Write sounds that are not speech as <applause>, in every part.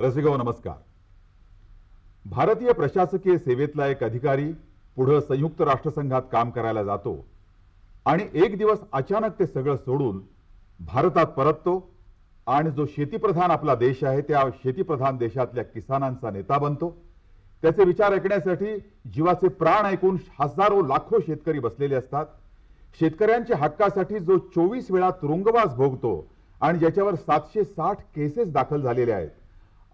रसिकाव नमस्कार भारतीय प्रशासकीय सेवेतला एक अधिकारी पुढं संयुक्त राष्ट्रसंघात काम करायला जातो आणि एक दिवस अचानक ते सगळं सोडून भारतात परततो आणि जो शेतीप्रधान आपला देश आहे त्या शेतीप्रधान देशातल्या किसानांचा नेता बनतो त्याचे विचार ऐकण्यासाठी जीवाचे प्राण ऐकून हजारो लाखो शेतकरी बसलेले असतात शेतकऱ्यांच्या हक्कासाठी जो चोवीस वेळा तुरुंगवास भोगतो आणि ज्याच्यावर सातशे साठ केसेस दाखल झालेले आहेत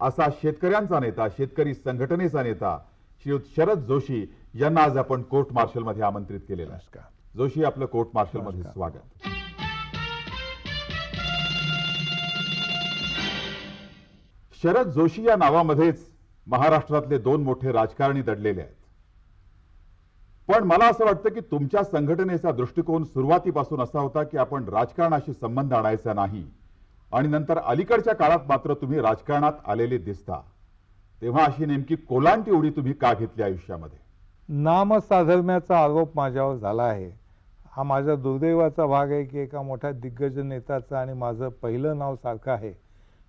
असा शेतकऱ्यांचा नेता शेतकरी संघटनेचा नेता श्री शरद जोशी यांना आज आपण कोर्ट मार्शल मध्ये आमंत्रित केलेला आहे जोशी आपलं कोर्ट मार्शल मध्ये स्वागत शरद जोशी या नावामध्येच महाराष्ट्रातले दोन मोठे राजकारणी दडलेले आहेत पण मला असं वाटतं की तुमच्या संघटनेचा दृष्टिकोन सुरुवातीपासून असा होता की आपण राजकारणाशी संबंध आणायचा नाही आणि नंतर अलीकडच्या काळात मात्र तुम्ही राजकारणात आलेले दिसता तेव्हा अशी नेमकी कोलांटी उडी तुम्ही का घेतली आयुष्यामध्ये नाम नामसाधर्म्याचा आरोप माझ्यावर झाला आहे हा माझा दुर्दैवाचा भाग आहे की एका मोठ्या दिग्गज नेत्याचा आणि माझं पहिलं नाव सारखं आहे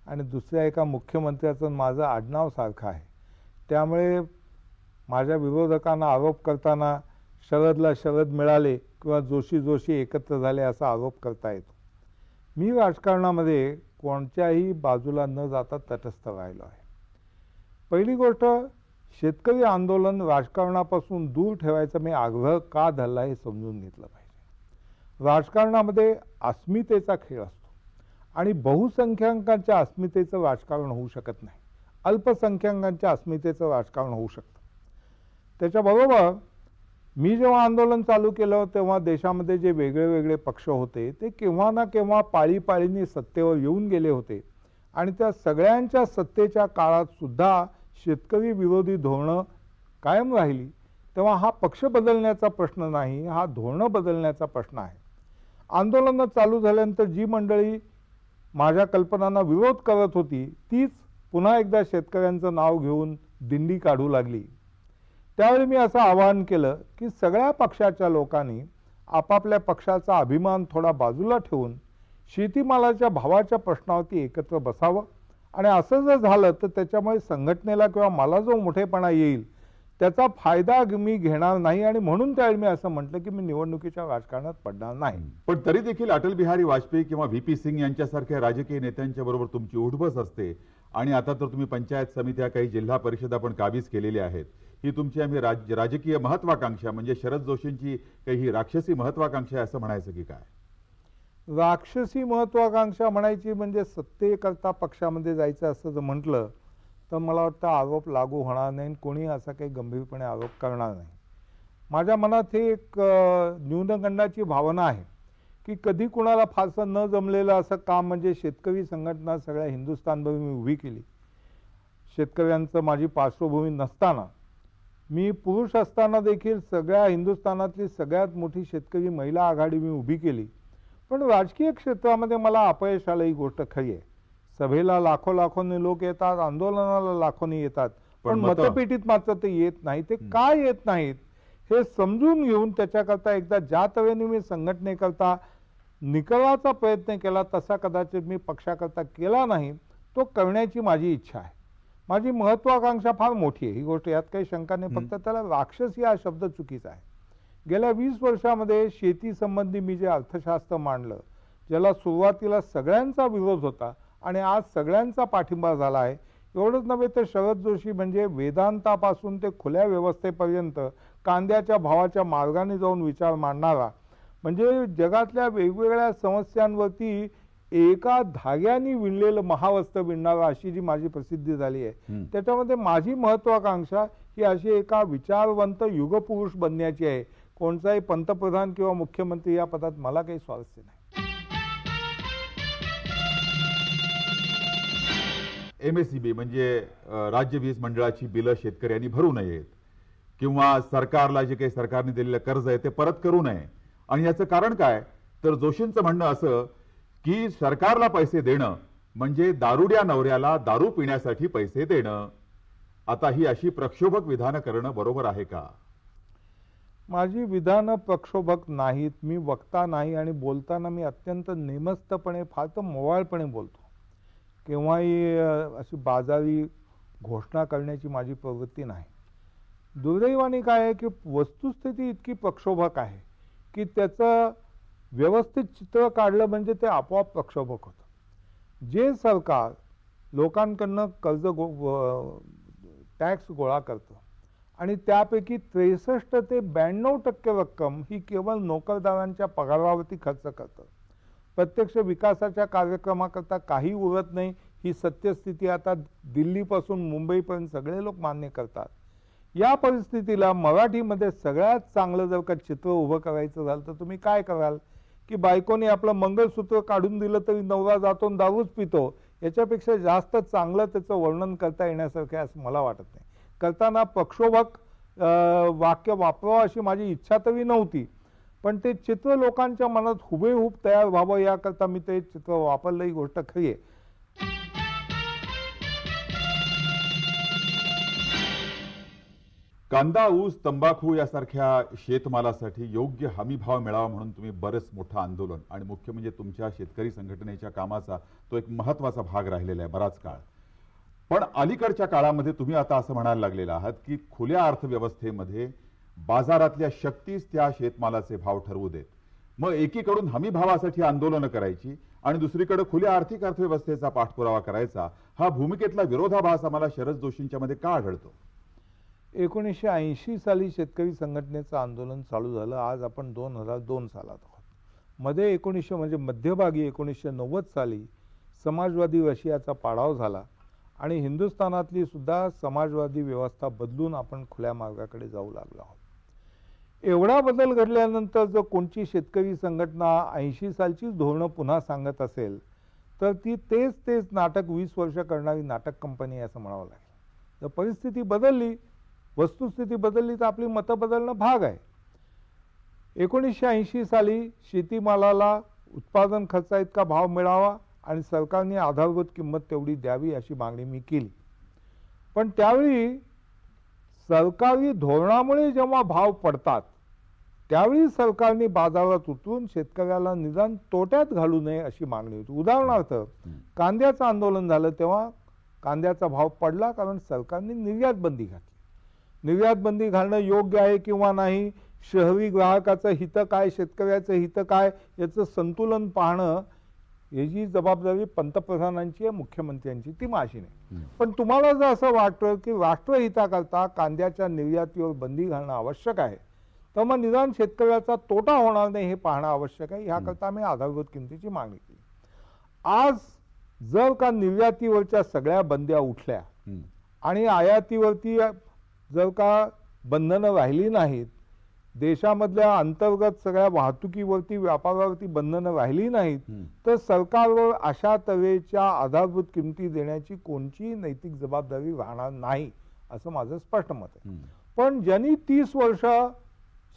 आणि दुसऱ्या एका मुख्यमंत्र्याचं माझं आडनाव सारखं आहे त्यामुळे माझ्या विरोधकांना आरोप करताना शरदला शरद मिळाले किंवा जोशी जोशी एकत्र झाले असा आरोप करता येतो मी राजकारणामध्ये कोणत्याही बाजूला न जाता तटस्थ राहिलो आहे पहिली गोष्ट शेतकरी आंदोलन राजकारणापासून दूर ठेवायचा मी आग्रह का धरला हे समजून घेतलं पाहिजे राजकारणामध्ये अस्मितेचा खेळ असतो आणि बहुसंख्यांकांच्या अस्मितेचं राजकारण होऊ शकत नाही अल्पसंख्याकांच्या अस्मितेचं राजकारण होऊ शकतं त्याच्याबरोबर मी जेव्हा आंदोलन चालू केलं तेव्हा देशामध्ये जे वेगळे वेगळे पक्ष होते ते केव्हा ना केव्हा पाळीपाळीने सत्तेवर येऊन गेले होते आणि त्या सगळ्यांच्या सत्तेच्या काळातसुद्धा शेतकरी विरोधी धोरणं कायम राहिली तेव्हा हा पक्ष बदलण्याचा प्रश्न नाही हा धोरणं बदलण्याचा प्रश्न आहे आंदोलनं चालू झाल्यानंतर जी मंडळी माझ्या कल्पनांना विरोध करत होती तीच पुन्हा एकदा शेतकऱ्यांचं नाव घेऊन दिंडी काढू लागली त्यावेळी मी असं आवाहन केलं की सगळ्या पक्षाच्या लोकांनी आपापल्या पक्षाचा अभिमान थोडा बाजूला ठेवून शेतीमालाच्या भावाच्या प्रश्नावरती एकत्र बसावं आणि असं जर झालं तर त्याच्यामुळे संघटनेला किंवा मला जो मोठेपणा येईल त्याचा फायदा मी घेणार नाही आणि म्हणून त्यावेळी मी असं म्हटलं की मी निवडणुकीच्या राजकारणात पडणार नाही पण तरी देखील अटल बिहारी वाजपेयी किंवा व्ही पी सिंग यांच्यासारख्या राजकीय नेत्यांच्या बरोबर तुमची उठबस असते आणि आता तर तुम्ही पंचायत समित्या काही जिल्हा परिषदा पण काबीज केलेल्या आहेत ही तुमची आम्ही राज राजकीय महत्वाकांक्षा म्हणजे शरद जोशींची काही ही राक्षसी महत्वाकांक्षा आहे असं म्हणायचं की काय राक्षसी महत्वाकांक्षा म्हणायची म्हणजे सत्तेकरता पक्षामध्ये जायचं असं जर म्हटलं तर मला वाटतं आरोप लागू होणार नाही कोणी असा काही गंभीरपणे आरोप करणार नाही माझ्या मनात हे एक न्यूनगंडाची भावना आहे की कधी कुणाला फारसं न जमलेलं असं काम म्हणजे शेतकरी संघटना सगळ्या हिंदुस्थानमध्ये मी उभी केली शेतकऱ्यांचं माझी पार्श्वभूमी नसताना मी पुरुष असताना देखील सगळ्या हिंदुस्थानातली सगळ्यात मोठी शेतकरी महिला आघाडी मी उभी केली पण राजकीय क्षेत्रामध्ये मला अपयश आलं ही गोष्ट खरी आहे सभेला लाखो लाखोनी लोक येतात आंदोलनाला लाखोंनी येतात पण मतपेटीत मात्र ते येत नाही ते का येत नाहीत हे समजून घेऊन त्याच्याकरता एकदा ज्या तऱ्हेने मी संघटनेकरता निकलाचा प्रयत्न केला तसा कदाचित मी पक्षाकरता केला नाही तो करण्याची माझी इच्छा आहे माझी महत्त्वाकांक्षा फार मोठी आहे ही गोष्ट यात काही शंका नाही फक्त त्याला राक्षस हा शब्द चुकीचा आहे गेल्या वीस वर्षामध्ये संबंधी मी जे अर्थशास्त्र मांडलं ज्याला सुरुवातीला सगळ्यांचा विरोध होता आणि आज सगळ्यांचा पाठिंबा झाला आहे एवढंच नव्हे तर शरद जोशी म्हणजे वेदांतापासून ते खुल्या व्यवस्थेपर्यंत कांद्याच्या भावाच्या मार्गाने जाऊन विचार मांडणारा म्हणजे जगातल्या वेगवेगळ्या समस्यांवरती एका धाग्याने विणलेलं महावस्त्र विणणारा अशी जी माझी प्रसिद्धी झाली आहे त्याच्यामध्ये माझी महत्वाकांक्षा ही अशी एका विचारवंत युगपुरुष बनण्याची आहे कोणताही पंतप्रधान किंवा मुख्यमंत्री या पदात मला काही स्वारस्य नाही एम एस सी बी म्हणजे राज्य वीज मंडळाची बिलं शेतकऱ्यांनी भरू नयेत किंवा सरकारला जे काही सरकारने दिलेलं कर्ज आहे ते परत करू नये आणि याचं कारण काय तर जोशींचं म्हणणं असं की सरकारला पैसे देणं म्हणजे दारुड्या नवऱ्याला दारू पिण्यासाठी पैसे देणं आता ही अशी प्रक्षोभक विधानं करणं बरोबर आहे का माझी विधानं प्रक्षोभक नाहीत मी वक्ता नाही आणि बोलताना मी अत्यंत नेमस्तपणे फार मोवाळपणे बोलतो केव्हाही अशी बाजारी घोषणा करण्याची माझी प्रवृत्ती नाही दुर्दैवाने काय आहे की वस्तुस्थिती इतकी प्रक्षोभक आहे की त्याचं व्यवस्थित चित्र काढलं म्हणजे ते आपोआप प्रक्षोभक होतं जे सरकार लोकांकडनं कर्ज गो टॅक्स गोळा करतं आणि त्यापैकी त्रेसष्ट ते ब्याण्णव टक्के रक्कम ही केवळ नोकरदारांच्या पगारावरती खर्च करतं प्रत्यक्ष विकासाच्या कार्यक्रमाकरता काही उरत नाही ही सत्यस्थिती आता दिल्लीपासून मुंबईपर्यंत सगळे लोक मान्य करतात या परिस्थितीला मराठीमध्ये सगळ्यात चांगलं जर का चित्र उभं करायचं झालं तर तुम्ही काय कराल की बायकोने आपलं मंगळसूत्र काढून दिलं तरी नवरा जातो दारूच पितो याच्यापेक्षा जास्त चांगलं त्याचं वर्णन करता येण्यासारखं असं मला वाटत नाही करताना पक्षोभक वाक्य वापरावं अशी माझी इच्छा तरी नव्हती पण ते चित्र लोकांच्या मनात हुबेहूब तयार व्हावं याकरता मी ते चित्र वापरलं ही गोष्ट खरी आहे कांदा ऊस तंबाखू यासारख्या शेतमालासाठी योग्य हमी भाव मिळावा म्हणून तुम्ही बरंच मोठं आंदोलन आणि मुख्य म्हणजे तुमच्या शेतकरी संघटनेच्या कामाचा तो एक महत्वाचा भाग राहिलेला आहे बराच काळ पण अलीकडच्या काळामध्ये तुम्ही आता असं म्हणायला लागलेला आहात की खुल्या अर्थव्यवस्थेमध्ये बाजारातल्या शक्तीच त्या शेतमालाचे भाव ठरवू देत मग एकीकडून हमी भावासाठी आंदोलनं करायची आणि दुसरीकडे खुल्या आर्थिक अर्थव्यवस्थेचा पाठपुरावा करायचा हा भूमिकेतला विरोधाभास आम्हाला शरद मध्ये का आढळतो एकोणीसशे ऐंशी साली शेतकरी संघटनेचं आंदोलन चालू झालं आज आपण दोन हजार दोन सालात आहोत मध्ये एकोणीसशे म्हणजे मध्यभागी एकोणीसशे नव्वद साली समाजवादी रशियाचा पाडाव झाला आणि हिंदुस्थानातली सुद्धा समाजवादी व्यवस्था बदलून आपण खुल्या मार्गाकडे जाऊ लागलो आहोत एवढा बदल घडल्यानंतर जर कोणची शेतकरी संघटना ऐंशी सालचीच धोरणं पुन्हा सांगत असेल तर ती तेच तेच नाटक वीस वर्ष करणारी नाटक कंपनी असं म्हणावं लागेल जर परिस्थिती बदलली वस्तुस्थिती बदलली तर आपली मतं बदलणं भाग आहे एकोणीसशे ऐंशी साली शेतीमालाला उत्पादन खर्चा इतका भाव मिळावा आणि सरकारने आधारभूत किंमत तेवढी द्यावी अशी मागणी मी केली पण त्यावेळी सरकारी धोरणामुळे जेव्हा भाव पडतात त्यावेळी सरकारने बाजारात उतरून शेतकऱ्याला निदान तोट्यात घालू नये अशी मागणी होती उदाहरणार्थ कांद्याचं आंदोलन झालं तेव्हा कांद्याचा भाव पडला कारण सरकारने निर्यात बंदी घातली निर्यात बंदी घालणं योग्य आहे किंवा नाही शहरी ग्राहकाचं हित काय शेतकऱ्याचं हित काय याचं संतुलन पाहणं याची जबाबदारी पंतप्रधानांची आहे मुख्यमंत्र्यांची ती माझी नाही पण तुम्हाला जर असं वाटतं की राष्ट्रहिताकरता कांद्याच्या निर्यातीवर बंदी घालणं आवश्यक आहे तर मग निदान शेतकऱ्याचा तोटा होणार नाही हे पाहणं आवश्यक आहे ह्याकरता आम्ही आधारभूत किमतीची मागणी केली आज जर का निर्यातीवरच्या सगळ्या बंद्या उठल्या आणि आयातीवरती जर का बंधनं राहिली नाहीत देशामधल्या अंतर्गत सगळ्या वाहतुकीवरती व्यापारावरती बंधनं राहिली नाहीत तर सरकारवर अशा तऱ्हेच्या आधारभूत किमती देण्याची कोणतीही नैतिक जबाबदारी राहणार नाही असं माझं स्पष्ट मत आहे पण ज्यांनी तीस वर्ष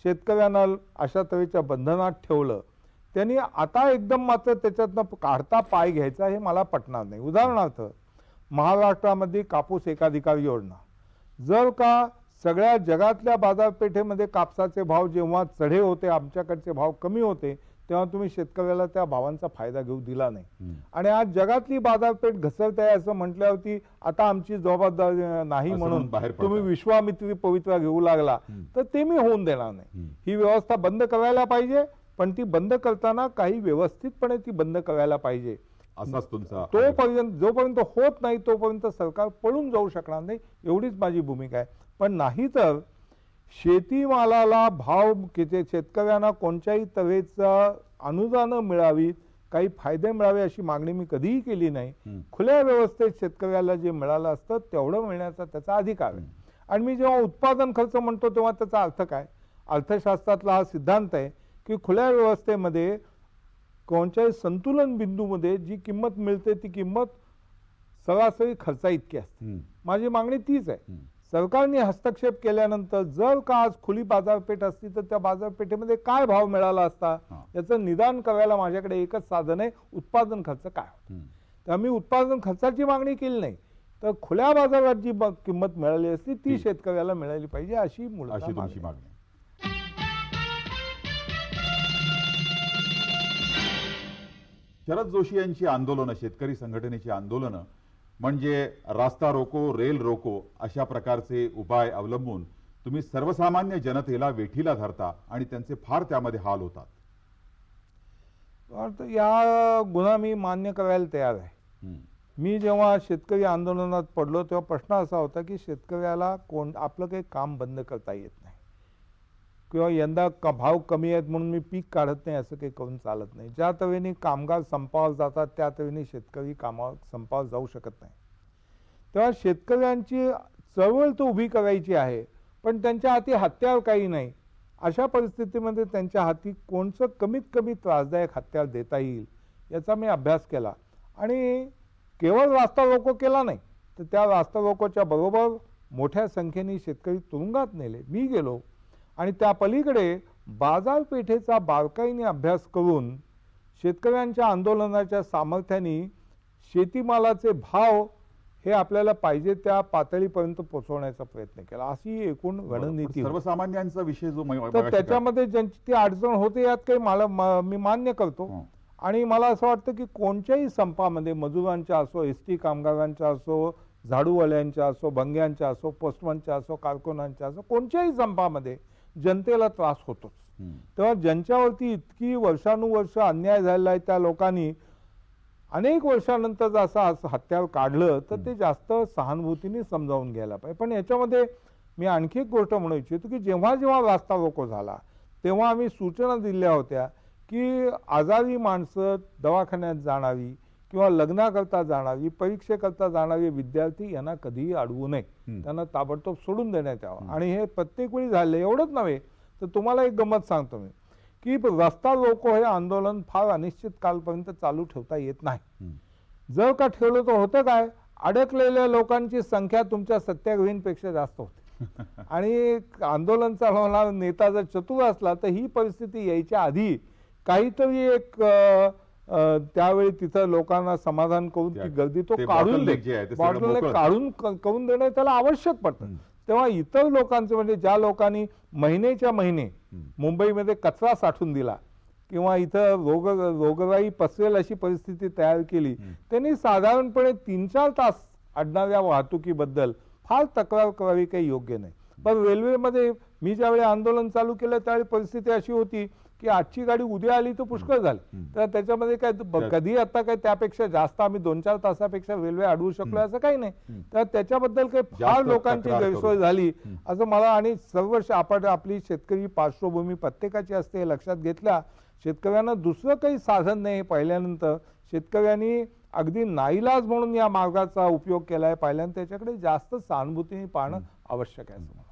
शेतकऱ्यांना अशा तऱ्हेच्या बंधनात ठेवलं त्यांनी आता एकदम मात्र त्याच्यातनं काढता पाय घ्यायचा हे मला पटणार नाही उदाहरणार्थ महाराष्ट्रामध्ये कापूस एकाधिकार योजना जर का सगळ्या जगातल्या बाजारपेठेमध्ये कापसाचे भाव जेव्हा चढे होते आमच्याकडचे भाव कमी होते तेव्हा तुम्ही शेतकऱ्याला त्या भावांचा फायदा घेऊ दिला नाही आणि आज जगातली बाजारपेठ घसरत आहे असं म्हटल्यावरती आता आमची जबाबदारी नाही म्हणून तुम्ही विश्वामित्री पवित्रा घेऊ लागला तर ते मी होऊन देणार नाही ही व्यवस्था बंद करायला पाहिजे पण ती बंद करताना काही व्यवस्थितपणे ती बंद करायला पाहिजे असाच तोपर्यंत जोपर्यंत होत नाही तोपर्यंत सरकार पळून जाऊ शकणार नाही एवढीच माझी भूमिका आहे पण नाही तर शेतीमाला भाव किती शेतकऱ्यांना कोणत्याही तऱ्हेचं अनुदान मिळावी काही फायदे मिळावे अशी मागणी मी कधीही केली नाही खुल्या व्यवस्थेत शेतकऱ्याला जे मिळालं असतं तेवढं मिळण्याचा त्याचा अधिकार आहे आणि मी जेव्हा उत्पादन खर्च म्हणतो तेव्हा त्याचा अर्थ काय अर्थशास्त्रातला हा सिद्धांत आहे की खुल्या व्यवस्थेमध्ये कोणत्याही संतुलन बिंदू मध्ये जी किंमत मिळते ती किंमत सरासरी खर्चा इतकी असते माझी मागणी तीच आहे सरकारने हस्तक्षेप केल्यानंतर जर का आज खुली बाजारपेठ असती तर त्या बाजारपेठेमध्ये काय भाव मिळाला असता याचं निदान करायला माझ्याकडे एकच साधन आहे उत्पादन खर्च काय तर मी उत्पादन खर्चाची मागणी केली नाही तर खुल्या बाजारात जी किंमत मिळाली असती ती शेतकऱ्याला मिळाली पाहिजे अशी मुळात मागणी शरद जोशी यांची आंदोलनं शेतकरी संघटनेची आंदोलनं म्हणजे रास्ता रोको रेल रोको अशा प्रकारचे उपाय अवलंबून तुम्ही सर्वसामान्य जनतेला वेठीला धरता आणि त्यांचे फार त्यामध्ये हाल होतात या गुन्हा मी मान्य करायला तयार आहे मी जेव्हा शेतकरी आंदोलनात पडलो तेव्हा प्रश्न असा होता की शेतकऱ्याला कोण आपलं काही काम बंद करता येत किंवा यंदा का भाव कमी आहेत म्हणून मी पीक काढत नाही असं काही करून चालत नाही ज्या तऱ्हेने कामगार संपावर जातात त्या तऱ्हेने शेतकरी कामावर संपावर जाऊ शकत नाही तेव्हा शेतकऱ्यांची चळवळ तो उभी करायची आहे पण त्यांच्या हाती हत्यार काही नाही अशा परिस्थितीमध्ये त्यांच्या हाती कोणचं कमीत कमी त्रासदायक हत्यार देता येईल याचा मी अभ्यास केला आणि केवळ रास्ता रोको केला नाही तर त्या रास्ता रोकोच्या बरोबर मोठ्या संख्येने शेतकरी तुरुंगात नेले मी गेलो आणि त्या पलीकडे बाजारपेठेचा बारकाईने अभ्यास करून शेतकऱ्यांच्या आंदोलनाच्या सामर्थ्याने शेतीमालाचे भाव हे आपल्याला पाहिजे त्या पातळीपर्यंत पोहोचवण्याचा प्रयत्न केला अशी एकूण रणनीती सर्वसामान्यांचा विषय जो तर त्याच्यामध्ये ज्यांची ती अडचण होते यात काही मला मी मान्य करतो हो. आणि मला असं वाटतं की कोणत्याही संपामध्ये मजुरांच्या असो एस टी कामगारांच्या असो झाडूवाल्यांच्या असो भंग्यांच्या असो पोस्टमनच्या असो कारकुनांच्या असो कोणत्याही संपामध्ये जनतेला त्रास होतोच तेव्हा ज्यांच्यावरती इतकी वर्षानुवर्ष अन्याय झालेला आहे त्या लोकांनी अनेक वर्षानंतर जर असं हत्यार काढलं तर ते जास्त सहानुभूतीने समजावून घ्यायला पाहिजे पण याच्यामध्ये मी आणखी एक गोष्ट म्हणू इच्छितो की जेव्हा जेव्हा रास्ता रोको झाला तेव्हा आम्ही सूचना दिल्या होत्या की आजारी माणसं दवाखान्यात जाणारी किंवा लग्नाकरता जाणारी परीक्षेकरता जाणारे विद्यार्थी यांना कधीही अडवू नये त्यांना ताबडतोब सोडून देण्यात यावं आणि हे प्रत्येक वेळी झाले एवढंच नव्हे तर तुम्हाला एक गंमत सांगतो मी की रस्ता रोको हे आंदोलन फार अनिश्चित कालपर्यंत चालू ठेवता येत नाही जर का ठेवलं तर होतं काय अडकलेल्या लोकांची संख्या तुमच्या सत्याग्रहींपेक्षा जास्त होती <laughs> आणि आंदोलन चालवणारा नेता जर चतुर असला तर ही परिस्थिती यायच्या आधी काहीतरी एक त्यावेळी तिथं लोकांना समाधान करून ती गर्दी तो काढून बॉटल काढून करून देणं त्याला आवश्यक पडत तेव्हा इतर लोकांचं म्हणजे ज्या लोकांनी महिनेच्या महिने मुंबईमध्ये कचरा साठून दिला किंवा इथं रोग रोगराई पसरेल अशी परिस्थिती तयार केली त्यांनी साधारणपणे तीन चार तास अडणाऱ्या वाहतुकीबद्दल फार तक्रार करावी काही योग्य नाही पण रेल्वेमध्ये मी ज्यावेळी आंदोलन चालू केलं त्यावेळी परिस्थिती अशी होती की आजची गाडी उद्या आली तर पुष्कळ झाली तर त्याच्यामध्ये काय कधी आता काय त्यापेक्षा जास्त आम्ही दोन चार तासापेक्षा रेल्वे अडवू शकलो असं काही नाही तर त्याच्याबद्दल काही फार लोकांची गैरसोय झाली असं मला आणि सर्व आपण आपली शेतकरी पार्श्वभूमी प्रत्येकाची असते हे लक्षात घेतल्या शेतकऱ्यांना दुसरं काही साधन नाही पहिल्यानंतर शेतकऱ्यांनी अगदी नाईलाज म्हणून या मार्गाचा उपयोग केलाय आहे त्याच्याकडे जास्त सहानुभूतीने पाहणं आवश्यक आहे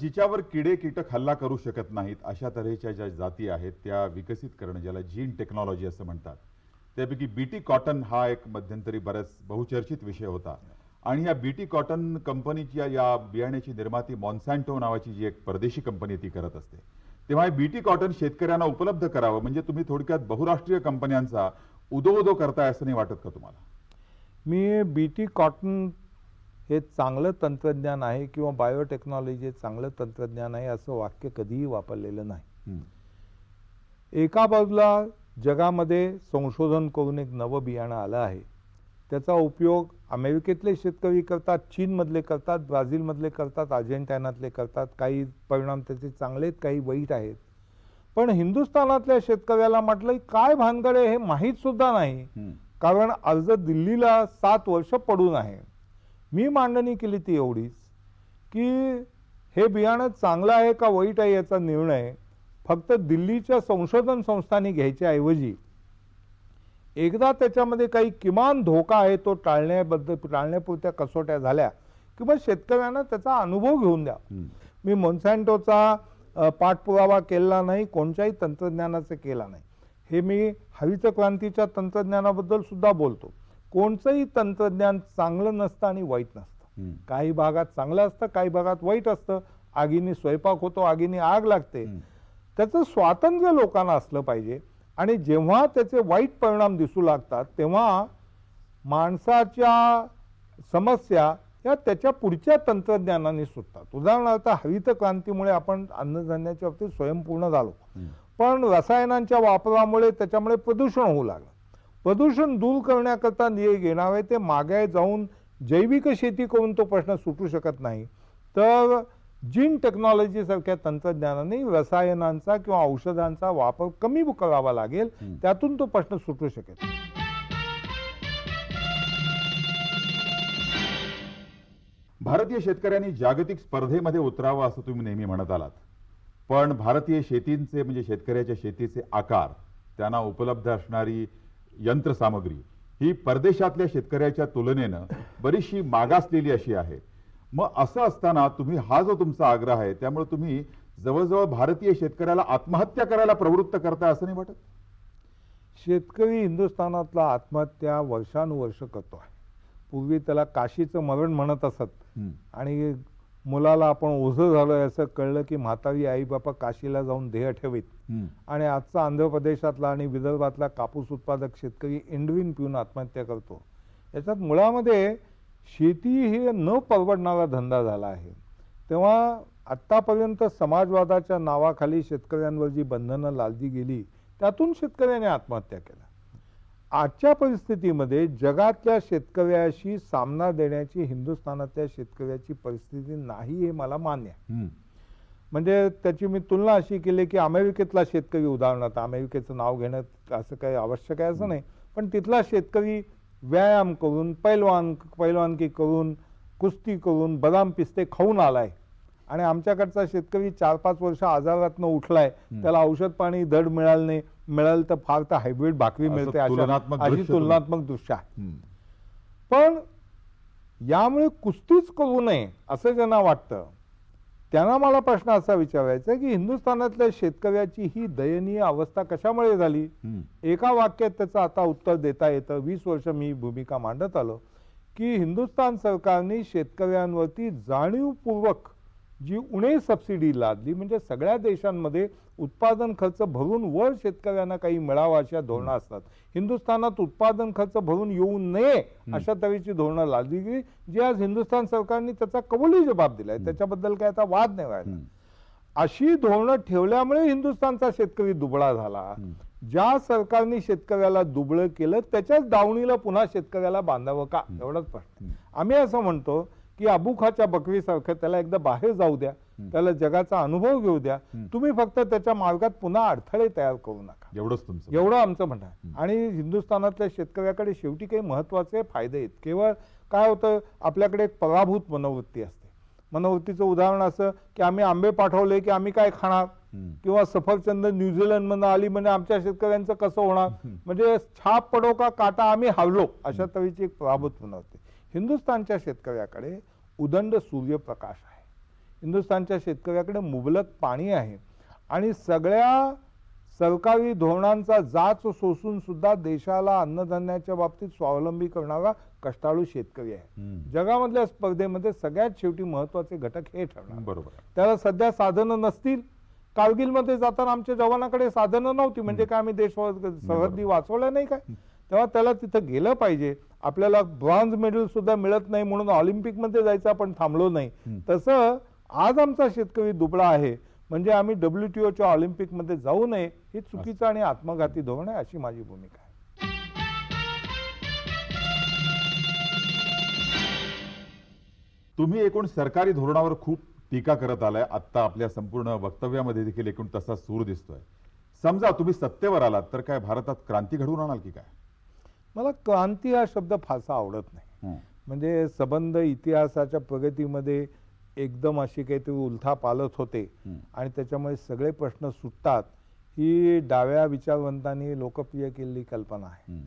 जिच्यावर किडे कीटक हल्ला करू शकत नाहीत अशा तऱ्हेच्या ज्या जाती आहेत त्या विकसित करणं ज्याला जीन टेक्नॉलॉजी असं म्हणतात त्यापैकी बीटी कॉटन हा एक मध्यंतरी बऱ्याच बहुचर्चित विषय होता आणि या बीटी कॉटन कंपनीच्या या बियाण्याची निर्माती मॉन्सॅन्टो नावाची जी एक परदेशी कंपनी ती करत असते तेव्हा बीटी कॉटन शेतकऱ्यांना उपलब्ध करावं म्हणजे तुम्ही थोडक्यात बहुराष्ट्रीय कंपन्यांचा उदो उदो करताय असं नाही वाटत का तुम्हाला मी बीटी कॉटन हे चांगलं तंत्रज्ञान आहे किंवा बायोटेक्नॉलॉजी हे चांगलं तंत्रज्ञान आहे असं वाक्य कधीही वापरलेलं नाही एका बाजूला जगामध्ये संशोधन करून एक नवं बियाणं आलं आहे त्याचा उपयोग अमेरिकेतले शेतकरी करतात चीनमधले करतात ब्राझीलमधले करतात अर्जेंटायनातले करतात काही परिणाम त्याचे चांगले काही वाईट आहेत पण हिंदुस्थानातल्या शेतकऱ्याला म्हटलं काय भानगड आहे हे माहीत सुद्धा नाही कारण अर्ज दिल्लीला सात वर्ष पडून आहे मी मांडणी केली ती एवढीच की हे बियाणं चांगलं आहे का वाईट आहे याचा निर्णय फक्त दिल्लीच्या संशोधन संस्थांनी घ्यायच्याऐवजी एकदा त्याच्यामध्ये काही किमान धोका आहे तो टाळण्याबद्दल टाळण्यापुरत्या कसोट्या झाल्या किंवा शेतकऱ्यांना त्याचा अनुभव घेऊन द्या मी मोन्सॅन्टोचा पाठपुरावा केला नाही कोणत्याही तंत्रज्ञानाचा केला नाही हे मी हरित क्रांतीच्या तंत्रज्ञानाबद्दल सुद्धा बोलतो कोणचंही तंत्रज्ञान चांगलं नसतं आणि वाईट नसतं काही भागात चांगलं असतं काही भागात वाईट असतं आगीने स्वयंपाक होतो आगीने आग लागते त्याचं स्वातंत्र्य लोकांना असलं पाहिजे आणि जेव्हा त्याचे वाईट परिणाम दिसू लागतात तेव्हा माणसाच्या समस्या या त्याच्या पुढच्या तंत्रज्ञानाने सुटतात उदाहरणार्थ हरित क्रांतीमुळे आपण अन्नधान्याच्या बाबतीत स्वयंपूर्ण झालो पण रसायनांच्या वापरामुळे त्याच्यामुळे प्रदूषण होऊ लागलं प्रदूषण दूर करण्याकरता निय घेणारे ते मागे जाऊन जैविक शेती करून तो प्रश्न सुटू शकत नाही तर जीन सारख्या तंत्रज्ञानाने रसायनांचा किंवा औषधांचा वापर कमी करावा लागेल त्यातून तो प्रश्न सुटू शकेल भारतीय शेतकऱ्यांनी जागतिक स्पर्धेमध्ये उतरावं असं तुम्ही नेहमी म्हणत आलात पण भारतीय शेतींचे म्हणजे शेतकऱ्याच्या शेतीचे आकार त्यांना उपलब्ध असणारी यंत्रसामग्री ही परदेशातल्या शेतकऱ्याच्या तुलनेनं बरीचशी मागासलेली अशी आहे मग असं असताना तुम्ही हा जो तुमचा आग्रह आहे त्यामुळे तुम्ही जवळजवळ भारतीय शेतकऱ्याला आत्महत्या करायला प्रवृत्त करताय असं नाही वाटत शेतकरी हिंदुस्थानातला आत्महत्या वर्षानुवर्ष करतो आहे पूर्वी त्याला काशीचं मरण म्हणत असत आणि मुलाला आपण ओझं झालोय असं कळलं की म्हातारी आई बापा काशीला जाऊन देह ठेवीत आणि आजचा आंध्र प्रदेशातला आणि विदर्भातला कापूस उत्पादक शेतकरी इंडवीन पिऊन आत्महत्या करतो याच्यात मुळामध्ये शेती हे न परवडणारा धंदा झाला आहे तेव्हा आत्तापर्यंत समाजवादाच्या नावाखाली शेतकऱ्यांवर जी बंधनं लादली गेली त्यातून शेतकऱ्याने आत्महत्या केल्या आजच्या परिस्थितीमध्ये जगातल्या शेतकऱ्याशी सामना देण्याची हिंदुस्थानातल्या शेतकऱ्याची परिस्थिती नाही हे मला मान्य आहे म्हणजे त्याची मी तुलना अशी केली की अमेरिकेतला शेतकरी उदाहरणार्थ अमेरिकेचं नाव घेणं असं काही आवश्यक आहे असं नाही पण तिथला शेतकरी व्यायाम करून पैलवान पैलवानकी करून कुस्ती करून बदाम पिस्ते खाऊन आलाय आणि आमच्याकडचा शेतकरी चार पाच वर्ष आजारातनं उठलाय त्याला औषध पाणी धड मिळालं नाही मिळाल तर फार तर हायब्रिड भाकरी मिळते अशी तुलनात्मक दृश्य आहे पण यामुळे कुस्तीच करू नये असं ज्यांना वाटतं त्यांना मला प्रश्न असा विचारायचा की हिंदुस्थानातल्या शेतकऱ्याची ही दयनीय अवस्था कशामुळे झाली एका वाक्यात त्याचं आता उत्तर देता येतं वीस वर्ष मी भूमिका मांडत आलो की हिंदुस्थान सरकारने शेतकऱ्यांवरती जाणीवपूर्वक जी उणे सबसिडी लादली म्हणजे सगळ्या देशांमध्ये उत्पादन खर्च भरून वर शेतकऱ्यांना काही मिळावा अशा धोरणं असतात हिंदुस्थानात उत्पादन खर्च भरून येऊ नये अशा तऱ्हेची धोरणं लादली गेली जी आज हिंदुस्थान सरकारने त्याचा कबुली जबाब दिलाय त्याच्याबद्दल काय आता वाद नाही व्हायला अशी धोरणं ठेवल्यामुळे हिंदुस्थानचा शेतकरी दुबळा झाला ज्या सरकारने शेतकऱ्याला दुबळं केलं त्याच्याच दावणीला पुन्हा शेतकऱ्याला बांधावं का एवढाच प्रश्न आम्ही असं म्हणतो की अबुखाच्या बकवीसारखं त्याला एकदा बाहेर जाऊ द्या त्याला जगाचा अनुभव घेऊ द्या तुम्ही फक्त त्याच्या मार्गात पुन्हा अडथळे तयार करू नका एवढंच तुमचं एवढं आमचं म्हणणं आणि हिंदुस्थानातल्या शेतकऱ्याकडे शेवटी काही महत्वाचे फायदे आहेत केवळ काय होतं आपल्याकडे एक पराभूत मनोवृत्ती असते मनोवृत्तीचं उदाहरण असं की आम्ही आंबे पाठवले की आम्ही काय खाणार किंवा सफरचंद न्यूझीलंड मधून आली म्हणजे आमच्या शेतकऱ्यांचं कसं होणार म्हणजे छाप पडो का काटा आम्ही हावलो अशा तऱ्हेची एक पराभूत मनोवृत्ती हिंदुस्थानच्या शेतकऱ्याकडे उदंड सूर्यप्रकाश आहे हिंदुस्थानच्या शेतकऱ्याकडे मुबलक पाणी आहे आणि सगळ्या सरकारी धोरणांचा जाच सोसून सुद्धा देशाला अन्नधान्याच्या बाबतीत स्वावलंबी करणारा कष्टाळू शेतकरी आहे जगामधल्या स्पर्धेमध्ये सगळ्यात शेवटी महत्वाचे घटक हे ठरणार बरोबर त्याला सध्या साधनं नसतील कारगिलमध्ये जाताना आमच्या जवानाकडे साधनं नव्हती म्हणजे काय आम्ही देश सरहद्दी वाचवल्या नाही काय तेव्हा त्याला तिथं गेलं पाहिजे आपल्याला ब्रॉन्झ सुद्धा मिळत नाही म्हणून ऑलिम्पिकमध्ये जायचं आपण थांबलो नाही तसं आज आमचा शेतकरी दुबळा आहे म्हणजे आम्ही डब्ल्यू टी ओच्या ऑलिम्पिकमध्ये जाऊ नये हे चुकीचं आणि आत्मघाती धोरण आहे अशी माझी भूमिका आहे तुम्ही एकूण सरकारी धोरणावर खूप टीका करत आलाय आत्ता आपल्या संपूर्ण वक्तव्यामध्ये देखील एकूण तसा सूर दिसतोय समजा तुम्ही सत्तेवर आलात तर काय भारतात क्रांती घडवून आणाल की काय मला क्रांती हा शब्द फारसा आवडत नाही म्हणजे सबंध इतिहासाच्या प्रगतीमध्ये एकदम अशी काहीतरी उलथा पालत होते आणि त्याच्यामुळे सगळे प्रश्न सुटतात ही डाव्या विचारवंतांनी लोकप्रिय केलेली कल्पना आहे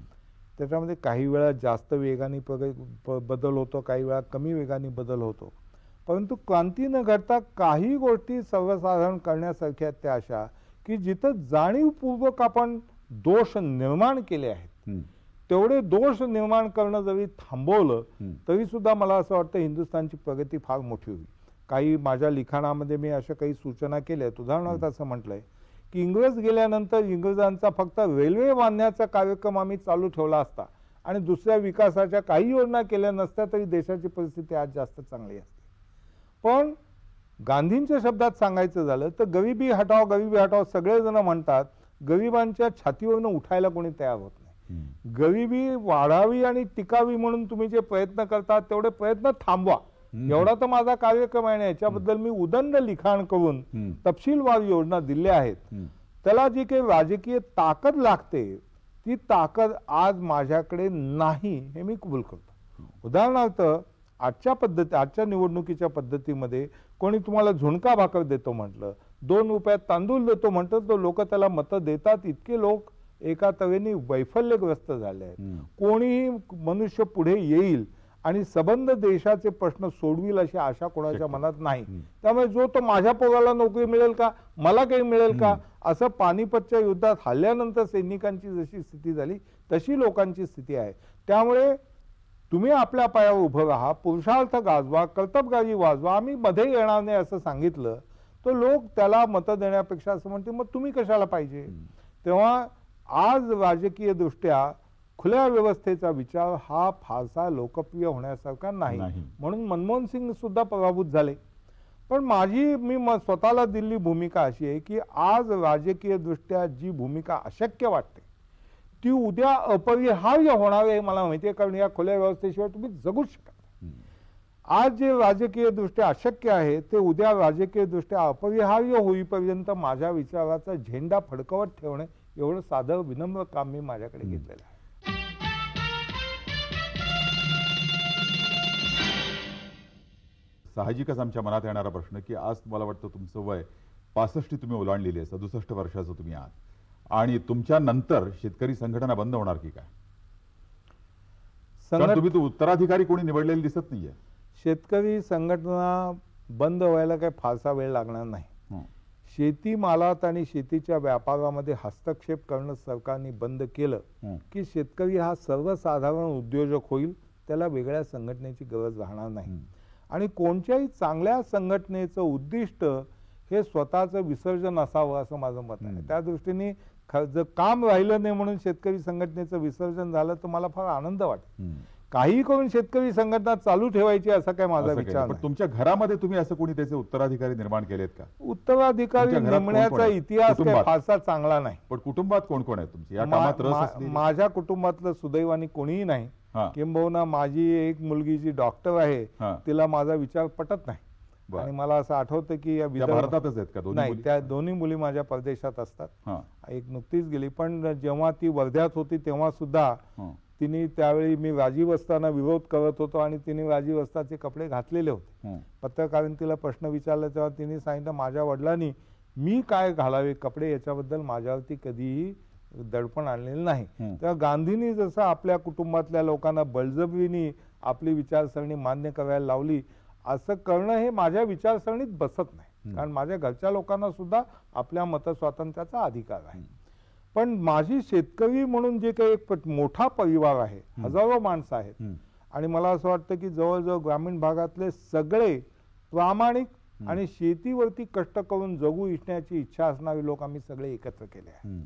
त्याच्यामध्ये काही वेळा जास्त वेगाने बदल होतो काही वेळा कमी वेगाने बदल होतो परंतु क्रांती न घडता काही गोष्टी सर्वसाधारण करण्यासारख्या त्या अशा की जिथं जाणीवपूर्वक आपण दोष निर्माण केले आहेत तेवढे दोष निर्माण करणं जरी थांबवलं तरी सुद्धा मला असं वाटतं हिंदुस्थानची प्रगती फार मोठी होईल काही माझ्या लिखाणामध्ये मी अशा काही सूचना केल्या आहेत उदाहरणार्थ असं म्हटलंय की इंग्रज गेल्यानंतर इंग्रजांचा फक्त रेल्वे बांधण्याचा कार्यक्रम आम्ही चालू ठेवला असता आणि दुसऱ्या विकासाच्या काही योजना केल्या नसत्या तरी देशाची परिस्थिती आज जास्त चांगली असते पण गांधींच्या शब्दात सांगायचं झालं तर गरिबी हटाव गरिबी हटाव सगळेजण म्हणतात गरिबांच्या छातीवरनं उठायला कोणी तयार होत गरिबी वाढावी आणि टिकावी म्हणून तुम्ही जे प्रयत्न करतात तेवढे प्रयत्न थांबवा एवढा तर माझा कार्यक्रम आहे याच्याबद्दल मी उदंड लिखाण करून तपशीलवार योजना दिल्या आहेत त्याला जी काही राजकीय ताकद लागते ती ताकद आज माझ्याकडे नाही हे मी कबूल करतो हो. उदाहरणार्थ आजच्या पद्धती आजच्या निवडणुकीच्या पद्धतीमध्ये कोणी तुम्हाला झुणका भाकर देतो म्हटलं दोन रुपयात तांदूळ देतो म्हटलं तर लोक त्याला मतं देतात इतके लोक एका तवेनी वैफल्यग्रस्त झाले आहेत कोणीही मनुष्य पुढे येईल आणि सबंध देशाचे प्रश्न सोडविल अशी आशा कोणाच्या मनात नाही त्यामुळे जो तो माझ्या पोराला नोकरी मिळेल का मला काही मिळेल का असं पानिपतच्या युद्धात हल्ल्यानंतर सैनिकांची जशी स्थिती झाली तशी लोकांची स्थिती आहे त्यामुळे तुम्ही आपल्या पायावर उभं राहा पुरुषार्थ गाजवा कर्तबगाजी वाजवा आम्ही मध्ये येणार नाही असं सांगितलं तर लोक त्याला मतं देण्यापेक्षा असं म्हणते मग तुम्ही कशाला पाहिजे तेव्हा आज राजकीय दृष्ट्या खुल्या व्यवस्थेचा विचार हा फारसा लोकप्रिय होण्यासारखा नाही म्हणून मनमोहन सिंग सुद्धा पराभूत झाले पण माझी मी स्वतःला दिलेली भूमिका अशी आहे की आज राजकीय दृष्ट्या जी भूमिका अशक्य वाटते ती उद्या अपरिहार्य होणार आहे मला माहिती आहे कारण या खुल्या व्यवस्थेशिवाय तुम्ही जगू शकता आज जे राजकीय दृष्ट्या अशक्य आहे ते उद्या राजकीय दृष्ट्या अपरिहार्य होईपर्यंत माझ्या विचाराचा झेंडा फडकवत ठेवणे एवढं साधं विनम्र काम मी माझ्याकडे घेतलेलं आहे साहजिकच आमच्या मनात येणारा प्रश्न की आज तुम्हाला वाटतं तुमचं वय पासष्ट तुम्ही ओलांडलेली आहे सदुसष्ट वर्षाचं तुम्ही आहात आणि तुमच्या नंतर शेतकरी संघटना बंद होणार की काय तुम्ही उत्तराधिकारी कोणी निवडलेली दिसत नाहीये शेतकरी संघटना बंद व्हायला काही फारसा वेळ लागणार नाही शेतीमालात आणि शेतीच्या व्यापारामध्ये हस्तक्षेप करणं सरकारने बंद केलं की शेतकरी हा सर्वसाधारण उद्योजक होईल त्याला वेगळ्या संघटनेची गरज राहणार नाही आणि कोणत्याही चांगल्या संघटनेचं उद्दिष्ट हे स्वतःचं विसर्जन असावं असं माझं मत आहे त्या दृष्टीने जर काम राहिलं नाही म्हणून शेतकरी संघटनेचं विसर्जन झालं तर मला फार आनंद वाटतो काही करून शेतकरी संघटना चालू ठेवायची असा काय माझा विचार पण तुमच्या घरामध्ये तुम्ही असं कोणी त्याचे उत्तराधिकारी निर्माण केलेत का उत्तराधिकारी नेमण्याचा इतिहास फारसा चांगला नाही पण कुटुंबात कोण कोण आहे तुमचे माझ्या कुटुंबातलं सुदैवानी कोणीही नाही किंबहुना माझी एक मुलगी जी डॉक्टर आहे तिला माझा विचार पटत नाही आणि मला असं आठवतं की या भारतातच आहेत का नाही त्या दोन्ही मुली माझ्या परदेशात असतात एक नुकतीच गेली पण जेव्हा ती वर्ध्यात होती तेव्हा सुद्धा तिने त्यावेळी मी राजीव असताना विरोध करत होतो आणि तिने राजीव असताचे कपडे घातलेले होते पत्रकारांनी तिला प्रश्न विचारला तेव्हा तिने सांगितलं माझ्या वडिलांनी मी काय घालावे कपडे याच्याबद्दल माझ्यावरती कधीही दडपण आणलेलं नाही तेव्हा गांधींनी जसं आपल्या कुटुंबातल्या लोकांना बळजबीनी आपली विचारसरणी मान्य करायला लावली असं करणं हे माझ्या विचारसरणीत बसत नाही कारण माझ्या घरच्या लोकांना सुद्धा आपल्या मतस्वातंत्र्याचा अधिकार आहे पण माझी शेतकरी म्हणून जे काही एक मोठा परिवार आहे हजारो माणसं आहेत आणि मला असं वाटतं की जवळजवळ ग्रामीण भागातले सगळे प्रामाणिक आणि शेतीवरती कष्ट करून जगू इच्छण्याची इच्छा असणारे लोक आम्ही सगळे एकत्र केले आहे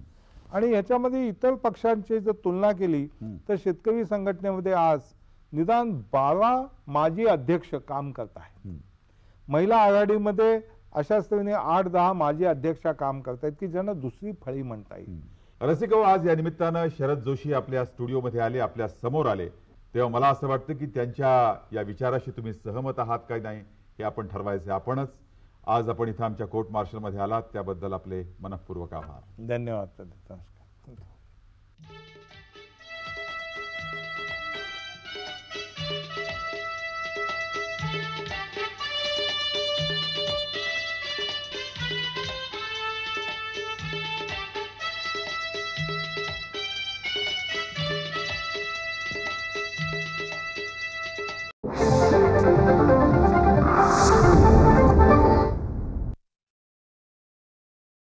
आणि ह्याच्यामध्ये इतर पक्षांची जर तुलना केली तर शेतकरी संघटनेमध्ये आज निदान बारा माजी अध्यक्ष काम करत आहेत महिला आघाडीमध्ये अशाच तऱ्हेने आठ दहा माजी अध्यक्ष काम करतायत की ज्यांना दुसरी फळी म्हणता येईल रसिक आज या निमित्तानं शरद जोशी आपल्या स्टुडिओमध्ये आले आपल्या समोर आले तेव्हा मला असं वाटतं की त्यांच्या या विचाराशी तुम्ही सहमत आहात काय नाही हे आपण ठरवायचं आपणच आज आपण इथं आमच्या कोर्ट मार्शलमध्ये आलात त्याबद्दल आपले मनपूर्वक आभार धन्यवाद